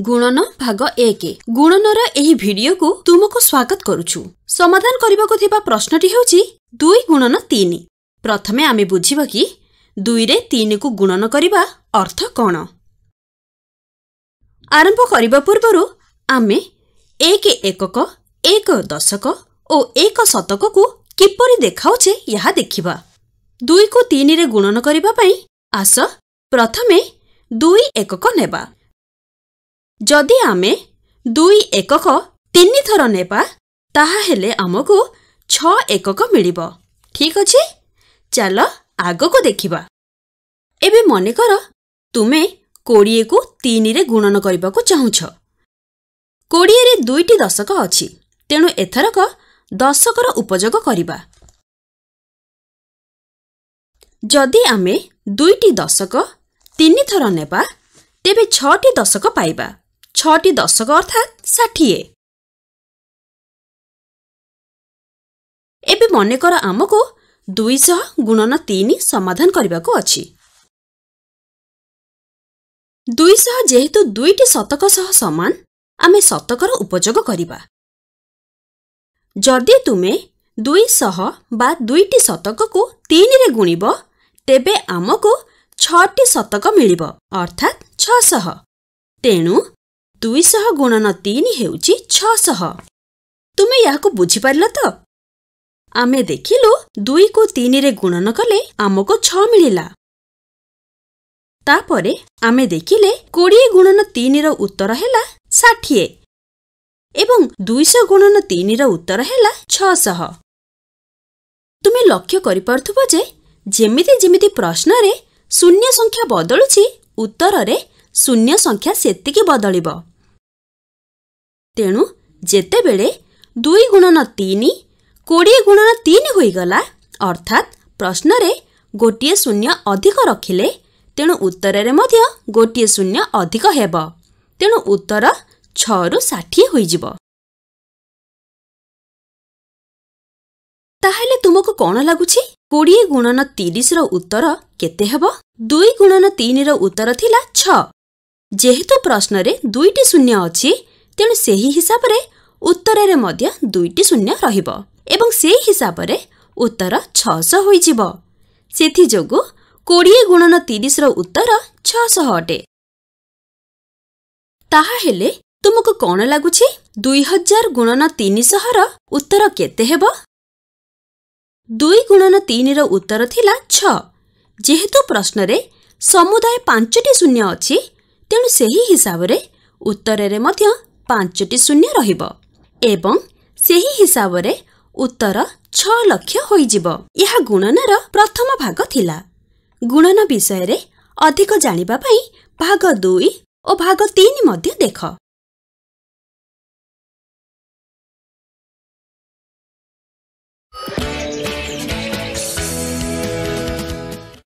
ଗୁଣନ ଭାଗ ଏକ ଗୁଣନର ଏହି ଭିଡିଓକୁ ତୁମକୁ ସ୍ୱାଗତ କରୁଛୁ ସମାଧାନ କରିବାକୁ ଥିବା ପ୍ରଶ୍ନଟି ହେଉଛି ଦୁଇ ଗୁଣନ ତିନି ପ୍ରଥମେ ଆମେ ବୁଝିବା କି ଦୁଇରେ ତିନିକୁ ଗୁଣନ କରିବା ଅର୍ଥ କ'ଣ ଆରମ୍ଭ କରିବା ପୂର୍ବରୁ ଆମେ ଏକ ଏକକ ଏକ ଦଶକ ଓ ଏକ ଶତକକୁ କିପରି ଦେଖାଉଛେ ଏହା ଦେଖିବା ଦୁଇକୁ ତିନିରେ ଗୁଣନ କରିବା ପାଇଁ ଆସ ପ୍ରଥମେ ଦୁଇ ଏକକ ନେବା ଯଦି ଆମେ ଦୁଇ ଏକକ ତିନି ଥର ନେବା ହେଲେ ଆମକୁ ଛଅ ଏକକ ମିଳିବ ଠିକ୍ ଅଛି ଚାଲ ଆଗକୁ ଦେଖିବା ଏବେ ମନେକର ତୁମେ କୋଡ଼ିଏକୁ ତିନିରେ ଗୁଣନ କରିବାକୁ ଚାହୁଁଛ କୋଡ଼ିଏରେ ଦୁଇଟି ଦଶକ ଅଛି ତେଣୁ ଏଥରକ ଦଶକର ଉପଯୋଗ କରିବା ଯଦି ଆମେ ଦୁଇଟି ଦଶକ ତିନିଥର ନେବା ତେବେ ଛଅଟି ଦଶକ ପାଇବା ଛଅଟି ଦଶକ ଅର୍ଥାତ୍ ଷାଠିଏ ଏବେ ମନେକର ଆମକୁ ଦୁଇଶହ ଗୁଣନ ତିନି ସମାଧାନ କରିବାକୁ ଅଛି ଦୁଇଶହ ଯେହେତୁ ଦୁଇଟି ଶତକ ସହ ସମାନ ଆମେ ଶତକର ଉପଯୋଗ କରିବା ଯଦି ତୁମେ ଦୁଇଶହ ବା ଦୁଇଟି ଶତକକୁ ତିନିରେ ଗୁଣିବ ତେବେ ଆମକୁ ଛଅଟି ଶତକ ମିଳିବ ଅର୍ଥାତ୍ ଛଅଶହ ତେଣୁ ଦୁଇଶହ ଗୁଣନ ତିନି ହେଉଛି ଛଅଶହ ତୁମେ ଏହାକୁ ବୁଝିପାରିଲ ତ ଆମେ ଦେଖିଲୁ ଦୁଇକୁ ତିନିରେ ଗୁଣନ କଲେ ଆମକୁ ଛଅ ମିଳିଲା ତାପରେ ଆମେ ଦେଖିଲେ କୋଡ଼ିଏ ଗୁଣନ ତିନିର ଉତ୍ତର ହେଲା ଷାଠିଏ ଏବଂ ଦୁଇଶହ ଗୁଣନ ତିନିର ଉତ୍ତର ହେଲା ଛଅଶହ ତୁମେ ଲକ୍ଷ୍ୟ କରିପାରୁଥିବ ଯେ ଯେମିତି ଯେମିତି ପ୍ରଶ୍ନରେ ଶୂନ୍ୟ ସଂଖ୍ୟା ବଦଳୁଛି ଉତ୍ତରରେ ଶୂନ୍ୟ ସଂଖ୍ୟା ସେତିକି ବଦଳିବ ତେଣୁ ଯେତେବେଳେ ଦୁଇ ଗୁଣନ ତିନି କୋଡ଼ିଏ ଗୁଣନ ତିନି ହୋଇଗଲା ଅର୍ଥାତ୍ ପ୍ରଶ୍ନରେ ଗୋଟିଏ ଶୂନ୍ୟ ଅଧିକ ରଖିଲେ ତେଣୁ ଉତ୍ତରରେ ମଧ୍ୟ ଗୋଟିଏ ଶୂନ୍ୟ ଅଧିକ ହେବ ତେଣୁ ଉତ୍ତର ଛଅରୁ ଷାଠିଏ ହୋଇଯିବ ତାହେଲେ ତୁମକୁ କ'ଣ ଲାଗୁଛି କୋଡ଼ିଏ ଗୁଣନ ତିରିଶର ଉତ୍ତର କେତେ ହେବ ଦୁଇ ଗୁଣନ ତିନିର ଉତ୍ତର ଥିଲା ଛଅ ଯେହେତୁ ପ୍ରଶ୍ନରେ ଦୁଇଟି ଶୂନ୍ୟ ଅଛି ତେଣୁ ସେହି ହିସାବରେ ଉତ୍ତରରେ ମଧ୍ୟ ଦୁଇଟି ଶୂନ୍ୟ ରହିବ ଏବଂ ସେହି ହିସାବରେ ଉତ୍ତର ଛଅଶହ ହୋଇଯିବ ସେଥିଯୋଗୁଁ କୋଡ଼ିଏ ଗୁଣନ ତିରିଶର ଉତ୍ତର ଛଅଶହ ଅଟେ ତାହା ହେଲେ ତୁମକୁ କ'ଣ ଲାଗୁଛି ଦୁଇହଜାର ଗୁଣନ ତିନିଶହର ଉତ୍ତର କେତେ ହେବ ଦୁଇ ଗୁଣନ ତିନିର ଉତ୍ତର ଥିଲା ଛଅ ଯେହେତୁ ପ୍ରଶ୍ନରେ ସମୁଦାୟ ପାଞ୍ଚଟି ଶୂନ୍ୟ ଅଛି ତେଣୁ ସେହି ହିସାବରେ ଉତ୍ତରରେ ମଧ୍ୟ ପାଞ୍ଚଟି ଶୂନ୍ୟ ରହିବ ଏବଂ ସେହି ହିସାବରେ ଉତ୍ତର ଛଅ ଲକ୍ଷ ହୋଇଯିବ ଏହା ଗୁଣନର ପ୍ରଥମ ଭାଗ ଥିଲା ଗୁଣନ ବିଷୟରେ ଅଧିକ ଜାଣିବା ପାଇଁ ଭାଗ ଦୁଇ ଓ ଭାଗ ତିନି ମଧ୍ୟ ଦେଖ